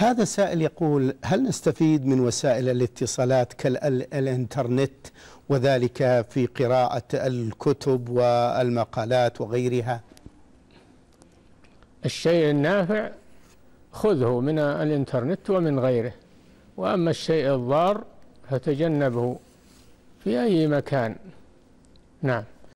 هذا سائل يقول هل نستفيد من وسائل الاتصالات كالإنترنت وذلك في قراءة الكتب والمقالات وغيرها الشيء النافع خذه من الإنترنت ومن غيره وأما الشيء الضار فتجنبه في أي مكان نعم